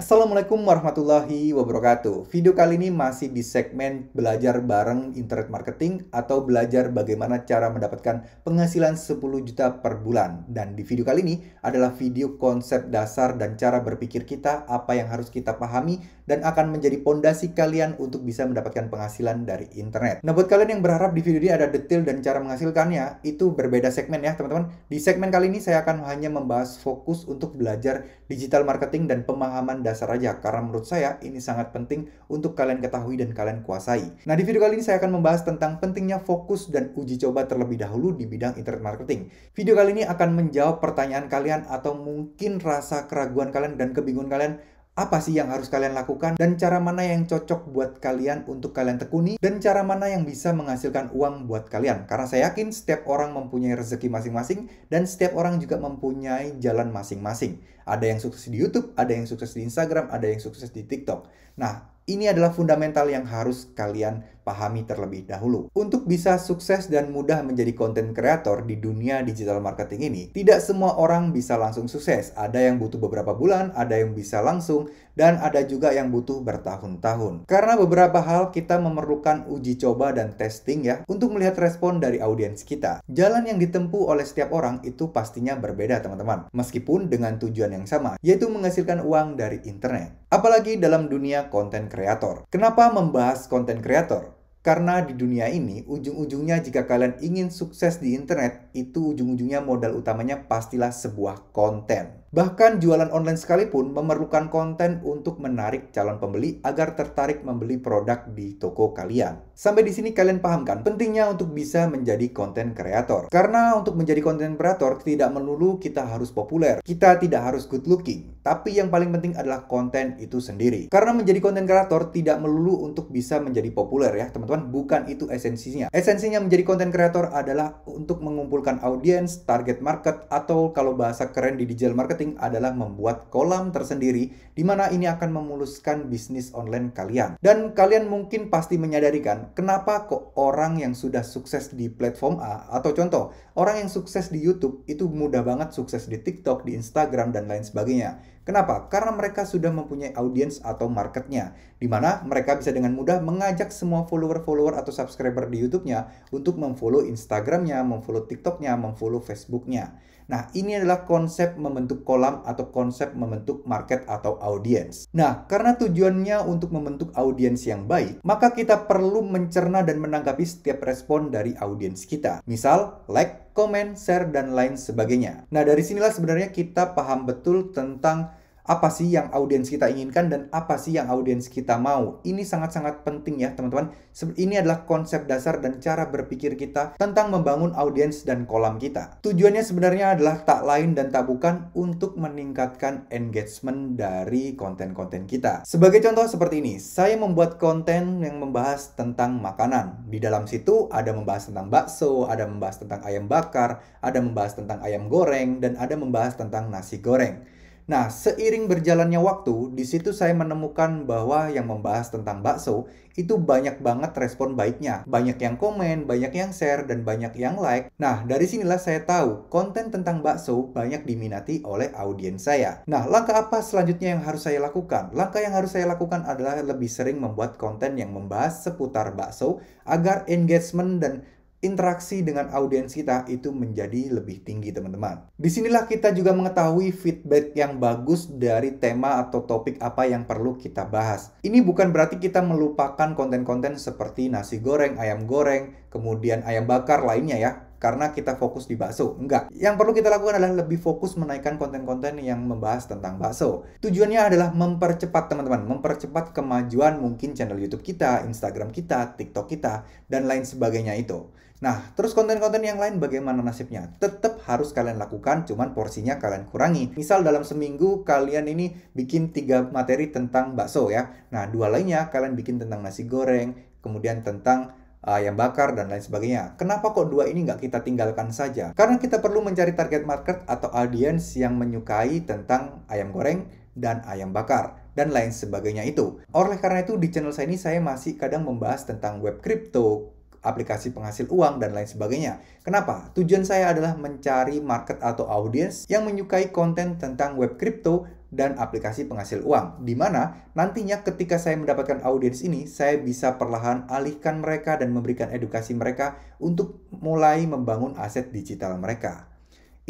Assalamualaikum warahmatullahi wabarakatuh. Video kali ini masih di segmen belajar bareng internet marketing atau belajar bagaimana cara mendapatkan penghasilan 10 juta per bulan. Dan di video kali ini adalah video konsep dasar dan cara berpikir kita, apa yang harus kita pahami dan akan menjadi pondasi kalian untuk bisa mendapatkan penghasilan dari internet. Nah, buat kalian yang berharap di video ini ada detail dan cara menghasilkannya, itu berbeda segmen ya, teman-teman. Di segmen kali ini saya akan hanya membahas fokus untuk belajar digital marketing dan pemahaman dasar aja, karena menurut saya ini sangat penting untuk kalian ketahui dan kalian kuasai. Nah, di video kali ini saya akan membahas tentang pentingnya fokus dan uji coba terlebih dahulu di bidang internet marketing. Video kali ini akan menjawab pertanyaan kalian atau mungkin rasa keraguan kalian dan kebingungan kalian apa sih yang harus kalian lakukan dan cara mana yang cocok buat kalian untuk kalian tekuni dan cara mana yang bisa menghasilkan uang buat kalian karena saya yakin setiap orang mempunyai rezeki masing-masing dan setiap orang juga mempunyai jalan masing-masing ada yang sukses di YouTube ada yang sukses di Instagram ada yang sukses di TikTok nah ini adalah fundamental yang harus kalian pahami terlebih dahulu. Untuk bisa sukses dan mudah menjadi konten kreator di dunia digital marketing ini, tidak semua orang bisa langsung sukses. Ada yang butuh beberapa bulan, ada yang bisa langsung, dan ada juga yang butuh bertahun-tahun. Karena beberapa hal kita memerlukan uji coba dan testing ya untuk melihat respon dari audiens kita. Jalan yang ditempuh oleh setiap orang itu pastinya berbeda teman-teman, meskipun dengan tujuan yang sama, yaitu menghasilkan uang dari internet. Apalagi dalam dunia konten kreator. Kenapa membahas konten kreator? Karena di dunia ini, ujung-ujungnya jika kalian ingin sukses di internet, itu ujung-ujungnya modal utamanya pastilah sebuah konten. Bahkan jualan online sekalipun memerlukan konten untuk menarik calon pembeli agar tertarik membeli produk di toko kalian. Sampai di sini kalian paham kan pentingnya untuk bisa menjadi konten kreator. Karena untuk menjadi konten kreator tidak melulu kita harus populer, kita tidak harus good looking, tapi yang paling penting adalah konten itu sendiri. Karena menjadi konten kreator tidak melulu untuk bisa menjadi populer ya teman-teman teman-teman, bukan itu esensinya. Esensinya menjadi konten kreator adalah untuk mengumpulkan audiens, target market, atau kalau bahasa keren di digital marketing adalah membuat kolam tersendiri di mana ini akan memuluskan bisnis online kalian. Dan kalian mungkin pasti menyadari kenapa kok orang yang sudah sukses di platform A, atau contoh, orang yang sukses di YouTube itu mudah banget sukses di TikTok, di Instagram, dan lain sebagainya. Kenapa? Karena mereka sudah mempunyai audiens atau marketnya, di mana mereka bisa dengan mudah mengajak semua follower-follower atau subscriber di YouTube-nya untuk memfollow Instagram-nya, memfollow TikTok-nya, memfollow Facebook-nya. Nah, ini adalah konsep membentuk kolam atau konsep membentuk market atau audiens. Nah, karena tujuannya untuk membentuk audiens yang baik, maka kita perlu mencerna dan menanggapi setiap respon dari audiens kita. Misal, like, komen, share, dan lain sebagainya. Nah, dari sinilah sebenarnya kita paham betul tentang apa sih yang audiens kita inginkan dan apa sih yang audiens kita mau. Ini sangat-sangat penting ya teman-teman. Ini adalah konsep dasar dan cara berpikir kita tentang membangun audiens dan kolam kita. Tujuannya sebenarnya adalah tak lain dan tak bukan untuk meningkatkan engagement dari konten-konten kita. Sebagai contoh seperti ini, saya membuat konten yang membahas tentang makanan. Di dalam situ ada membahas tentang bakso, ada membahas tentang ayam bakar, ada membahas tentang ayam goreng, dan ada membahas tentang nasi goreng. Nah, seiring berjalannya waktu, di situ saya menemukan bahwa yang membahas tentang bakso itu banyak banget respon baiknya. Banyak yang komen, banyak yang share, dan banyak yang like. Nah, dari sinilah saya tahu konten tentang bakso banyak diminati oleh audiens saya. Nah, langkah apa selanjutnya yang harus saya lakukan? Langkah yang harus saya lakukan adalah lebih sering membuat konten yang membahas seputar bakso agar engagement dan interaksi dengan audiens kita itu menjadi lebih tinggi teman-teman. Disinilah kita juga mengetahui feedback yang bagus dari tema atau topik apa yang perlu kita bahas. Ini bukan berarti kita melupakan konten-konten seperti nasi goreng, ayam goreng, kemudian ayam bakar lainnya ya. Karena kita fokus di bakso, enggak. Yang perlu kita lakukan adalah lebih fokus menaikkan konten-konten yang membahas tentang bakso. Tujuannya adalah mempercepat teman-teman, mempercepat kemajuan mungkin channel YouTube kita, Instagram kita, TikTok kita, dan lain sebagainya itu. Nah, terus konten-konten yang lain bagaimana nasibnya? Tetap harus kalian lakukan, cuman porsinya kalian kurangi. Misal dalam seminggu kalian ini bikin tiga materi tentang bakso ya. Nah, dua lainnya kalian bikin tentang nasi goreng, kemudian tentang ah, ayam bakar, dan lain sebagainya. Kenapa kok dua ini nggak kita tinggalkan saja? Karena kita perlu mencari target market atau audience yang menyukai tentang ayam goreng dan ayam bakar dan lain sebagainya itu. Oleh karena itu di channel saya ini saya masih kadang membahas tentang web crypto, aplikasi penghasil uang, dan lain sebagainya. Kenapa? Tujuan saya adalah mencari market atau audiens yang menyukai konten tentang web kripto dan aplikasi penghasil uang, di mana nantinya ketika saya mendapatkan audiens ini, saya bisa perlahan alihkan mereka dan memberikan edukasi mereka untuk mulai membangun aset digital mereka.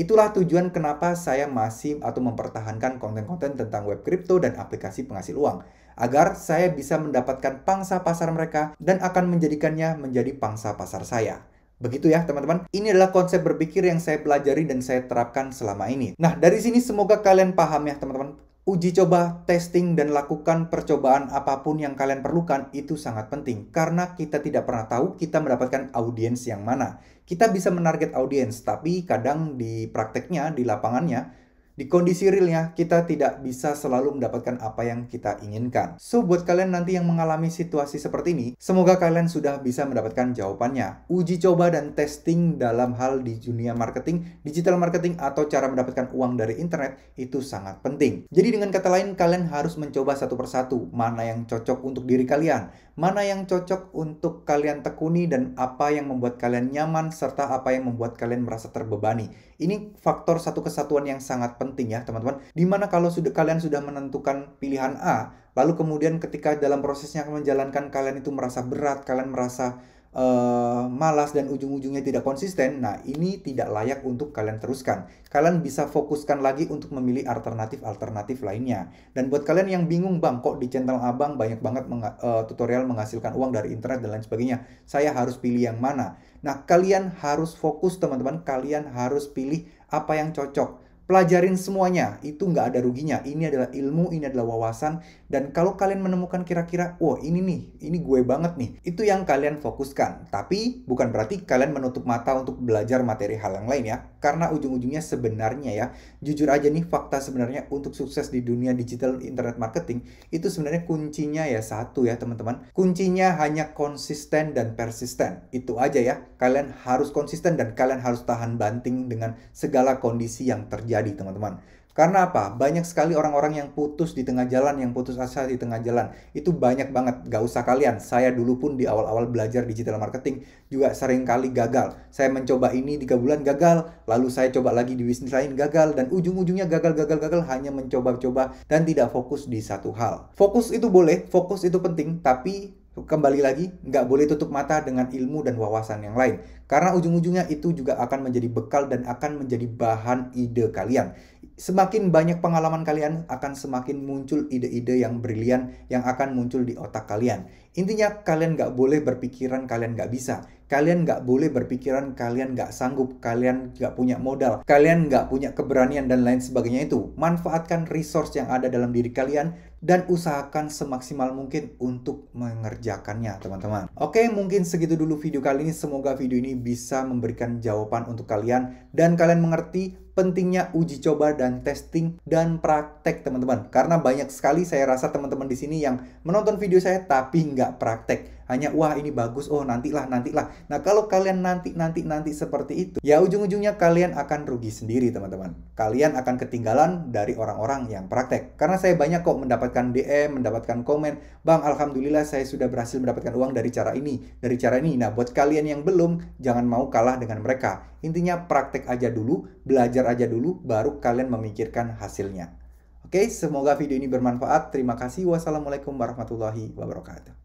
Itulah tujuan kenapa saya masih atau mempertahankan konten-konten tentang web kripto dan aplikasi penghasil uang, agar saya bisa mendapatkan pangsa pasar mereka dan akan menjadikannya menjadi pangsa pasar saya. Begitu ya teman-teman. Ini adalah konsep berpikir yang saya pelajari dan saya terapkan selama ini. Nah, dari sini semoga kalian paham ya teman-teman uji coba, testing, dan lakukan percobaan apapun yang kalian perlukan itu sangat penting. Karena kita tidak pernah tahu kita mendapatkan audiens yang mana. Kita bisa menarget audiens, tapi kadang di prakteknya, di lapangannya, di kondisi realnya, kita tidak bisa selalu mendapatkan apa yang kita inginkan. So, buat kalian nanti yang mengalami situasi seperti ini, semoga kalian sudah bisa mendapatkan jawabannya. Uji coba dan testing dalam hal di dunia marketing, digital marketing, atau cara mendapatkan uang dari internet itu sangat penting. Jadi dengan kata lain, kalian harus mencoba satu persatu mana yang cocok untuk diri kalian, mana yang cocok untuk kalian tekuni, dan apa yang membuat kalian nyaman, serta apa yang membuat kalian merasa terbebani. Ini faktor satu kesatuan yang sangat penting penting ya teman-teman. Dimana kalau sudah kalian sudah menentukan pilihan A, lalu kemudian ketika dalam prosesnya menjalankan kalian itu merasa berat, kalian merasa Uh, malas dan ujung-ujungnya tidak konsisten, nah ini tidak layak untuk kalian teruskan. Kalian bisa fokuskan lagi untuk memilih alternatif-alternatif lainnya. Dan buat kalian yang bingung, Bang, kok di channel Abang banyak banget meng uh, eh, tutorial menghasilkan uang dari internet dan lain sebagainya. Saya harus pilih yang mana? Nah, kalian harus fokus, teman-teman. Kalian harus pilih apa yang cocok Pelajarin semuanya, itu nggak ada ruginya. Ini adalah ilmu, ini adalah wawasan. Dan kalau kalian menemukan kira-kira, wah oh, ini nih, ini gue banget nih. Itu yang kalian fokuskan. Tapi bukan berarti kalian menutup mata untuk belajar materi hal yang lain ya. Karena ujung-ujungnya sebenarnya ya, jujur aja nih fakta sebenarnya untuk sukses di dunia digital internet marketing, itu sebenarnya kuncinya ya satu ya teman-teman. Kuncinya hanya konsisten dan persisten. Itu aja ya. Kalian harus konsisten dan kalian harus tahan banting dengan segala kondisi yang terjadi terjadi, teman-teman. Karena apa? Banyak sekali orang-orang yang putus di tengah jalan, yang putus asa di tengah jalan. Itu banyak banget. Gak usah kalian. Saya dulu pun di awal-awal belajar digital marketing juga sering kali gagal. Saya mencoba ini tiga bulan gagal, lalu saya coba lagi di bisnis lain gagal, dan ujung-ujungnya gagal-gagal-gagal hanya mencoba-coba dan tidak fokus di satu hal. Fokus itu boleh, fokus itu penting, tapi kembali lagi, nggak boleh tutup mata dengan ilmu dan wawasan yang lain. Karena ujung-ujungnya itu juga akan menjadi bekal dan akan menjadi bahan ide kalian. Semakin banyak pengalaman kalian, akan semakin muncul ide-ide yang brilian yang akan muncul di otak kalian. Intinya, kalian nggak boleh berpikiran kalian nggak bisa. Kalian nggak boleh berpikiran kalian nggak sanggup, kalian nggak punya modal, kalian nggak punya keberanian dan lain sebagainya itu. Manfaatkan resource yang ada dalam diri kalian dan usahakan semaksimal mungkin untuk mengerjakannya teman-teman. Oke mungkin segitu dulu video kali ini semoga video ini bisa memberikan jawaban untuk kalian dan kalian mengerti pentingnya uji coba dan testing dan praktek teman-teman karena banyak sekali saya rasa teman-teman di sini yang menonton video saya tapi nggak praktek hanya wah ini bagus oh nantilah nantilah nah kalau kalian nanti nanti nanti seperti itu ya ujung-ujungnya kalian akan rugi sendiri teman-teman kalian akan ketinggalan dari orang-orang yang praktek karena saya banyak kok mendapat mendapatkan DM, mendapatkan komen, Bang, Alhamdulillah saya sudah berhasil mendapatkan uang dari cara ini, dari cara ini. Nah, buat kalian yang belum, jangan mau kalah dengan mereka. Intinya praktek aja dulu, belajar aja dulu, baru kalian memikirkan hasilnya. Oke, semoga video ini bermanfaat. Terima kasih. Wassalamualaikum warahmatullahi wabarakatuh.